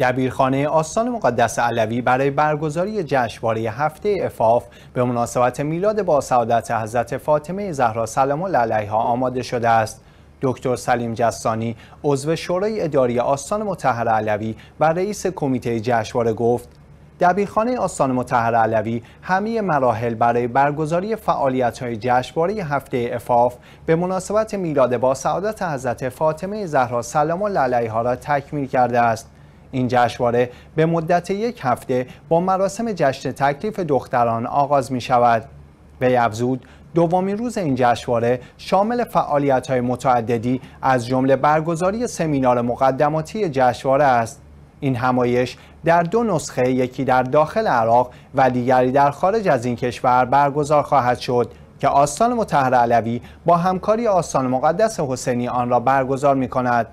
دبیرخانه آستان مقدس علوی برای برگزاری جشنواره هفته افاف به مناسبت میلاد با سعادت حضرت فاطمه زهرا سلام الله علیها آماده شده است. دکتر سلیم جستانی عضو شورای اداری آستان مطهر علوی و رئیس کمیته جشنواره گفت دبیرخانه آستان مطهر علوی همه مراحل برای برگزاری فعالیت‌های جشنواره هفته افاف به مناسبت میلاد با سعادت حضرت فاطمه زهرا سلام الله علیها را تکمیل کرده است. این جشنواره به مدت یک هفته با مراسم جشن تکلیف دختران آغاز می شود. به افزود دومین روز این جشنواره شامل های متعددی از جمله برگزاری سمینار مقدماتی جشنواره است. این همایش در دو نسخه یکی در داخل عراق و دیگری در خارج از این کشور برگزار خواهد شد که آستان متحر علوی با همکاری آستان مقدس حسینی آن را برگزار می کند.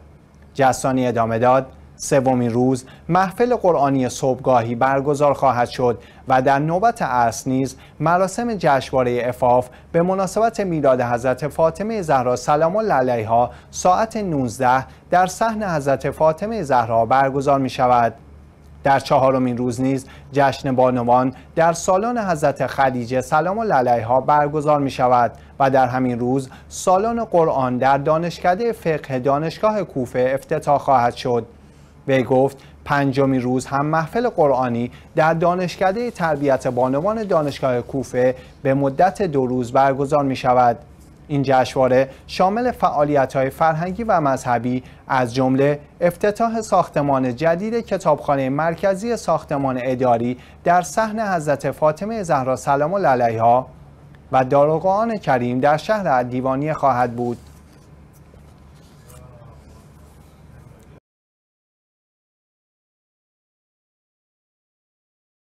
جسانی ادامه داد سومین روز محفل قرآنی صبحگاهی برگزار خواهد شد و در نوبت عصر نیز مراسم جشنواره افاف به مناسبت میلاد حضرت فاطمه زهرا سلام الله علیها ساعت 19 در صحن حضرت فاطمه زهرا برگزار می شود. در چهارمین روز نیز جشن بانوان در سالن حضرت خدیجه سلام الله علیها برگزار می شود و در همین روز سالن قرآن در دانشکده فقه دانشگاه کوفه افتتاح خواهد شد. وی گفت پنجمین روز هم محفل قرآنی در دانشکده تربیت بانوان دانشگاه کوفه به مدت دو روز برگزار می شود. این جشنواره شامل های فرهنگی و مذهبی از جمله افتتاح ساختمان جدید کتابخانه مرکزی ساختمان اداری در صحن حضرت فاطمه زهرا سلام الله علیها و داروغان کریم در شهر دیوانی خواهد بود.